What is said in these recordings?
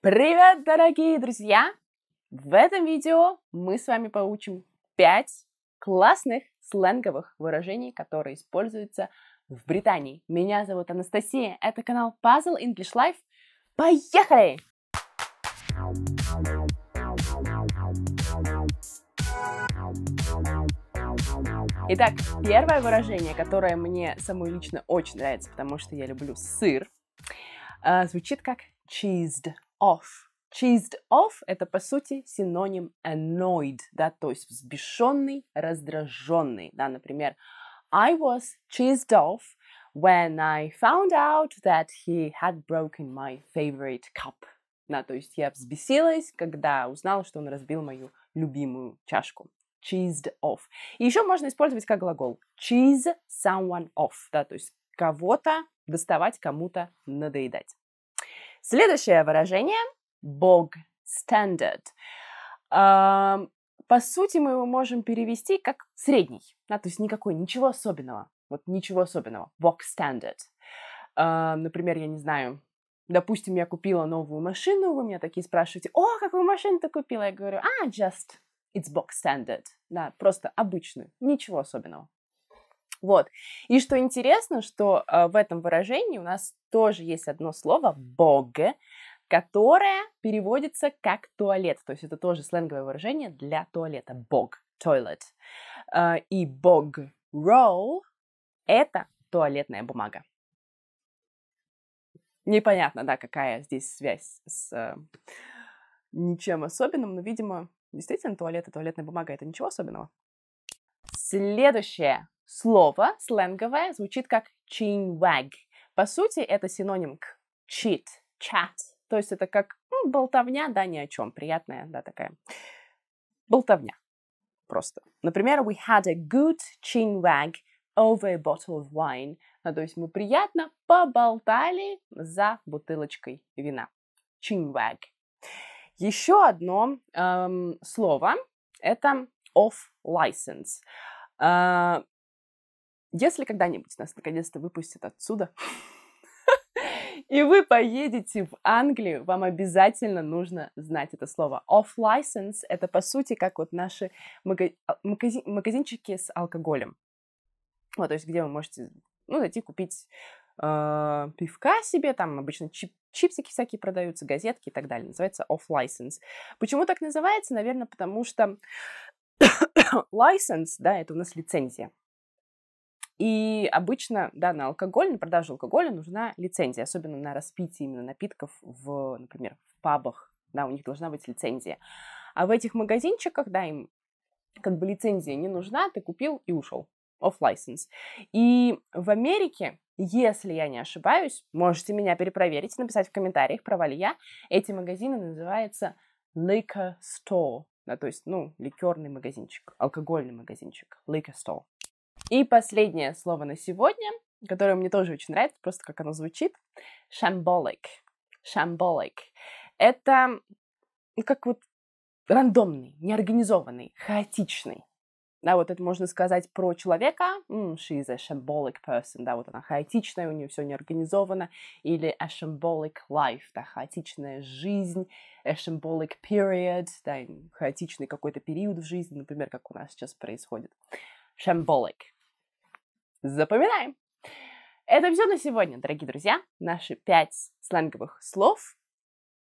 Привет, дорогие друзья! В этом видео мы с вами получим 5 классных сленговых выражений, которые используются в Британии. Меня зовут Анастасия, это канал Puzzle English Life. Поехали! Итак, первое выражение, которое мне самой лично очень нравится, потому что я люблю сыр, а, звучит как cheesed – off. Cheesed off – это, по сути, синоним annoyed, да, то есть взбешенный, раздраженный, да, например, I was cheesed off when I found out that he had broken my favorite cup. Да, то есть я взбесилась, когда узнала, что он разбил мою любимую чашку. Cheesed off. И еще можно использовать как глагол cheese someone off, да, то есть кого-то доставать, кому-то надоедать. Следующее выражение – Бог стандарт. По сути, мы его можем перевести как средний, да, то есть никакой, ничего особенного. Вот ничего особенного. Bog стандарт. Например, я не знаю, допустим, я купила новую машину, вы меня такие спрашиваете, о, какую машину ты купила? Я говорю, а, just, it's box standard, да, просто обычную, ничего особенного. Вот. И что интересно, что э, в этом выражении у нас тоже есть одно слово «бог», которое переводится как «туалет». То есть это тоже сленговое выражение для туалета. «Бог» — «toilet». Э, и «бог» — «roll» — это туалетная бумага. Непонятно, да, какая здесь связь с э, ничем особенным, но, видимо, действительно, туалет и туалетная бумага — это ничего особенного. Следующее слово сленговое звучит как чинваг. По сути, это синоним к cheat, chat. То есть это как ну, болтовня, да, ни о чем. Приятная, да, такая болтовня. Просто. Например, we had a good chinwag over a bottle of wine. А, то есть мы приятно поболтали за бутылочкой вина. Chinwag. Еще одно эм, слово – это off license. А, если когда-нибудь нас наконец-то выпустят отсюда, и вы поедете в Англию, вам обязательно нужно знать это слово. Off-license — это, по сути, как вот наши а, магазинчики с алкоголем. Вот, то есть где вы можете, ну, зайти купить а, пивка себе, там обычно чип чипсики всякие продаются, газетки и так далее. Называется off-license. Почему так называется? Наверное, потому что license, да, это у нас лицензия. И обычно, да, на алкоголь, на продажу алкоголя нужна лицензия, особенно на распитие именно напитков в, например, в пабах, да, у них должна быть лицензия. А в этих магазинчиках, да, им как бы лицензия не нужна, ты купил и ушел. Off license. И в Америке, если я не ошибаюсь, можете меня перепроверить, написать в комментариях, права ли я, эти магазины называются liquor store. Да, то есть, ну, ликерный магазинчик, алкогольный магазинчик, liquor store. И последнее слово на сегодня, которое мне тоже очень нравится, просто как оно звучит, shambolic. Shambolic. Это ну, как вот рандомный, неорганизованный, хаотичный да, вот это можно сказать про человека, mm, she is a shambolic person, да, вот она хаотичная, у нее все неорганизовано, или a shambolic life, да, хаотичная жизнь, a shambolic period, да, хаотичный какой-то период в жизни, например, как у нас сейчас происходит. Shambolic. Запоминаем! Это все на сегодня, дорогие друзья, наши пять сленговых слов,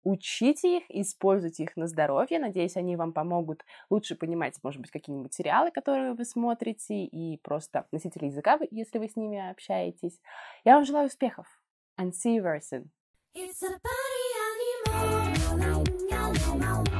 Учите их, используйте их на здоровье. Надеюсь, они вам помогут лучше понимать, может быть, какие-нибудь материалы, которые вы смотрите, и просто носители языка, если вы с ними общаетесь. Я вам желаю успехов. And see you very soon. It's a party animal.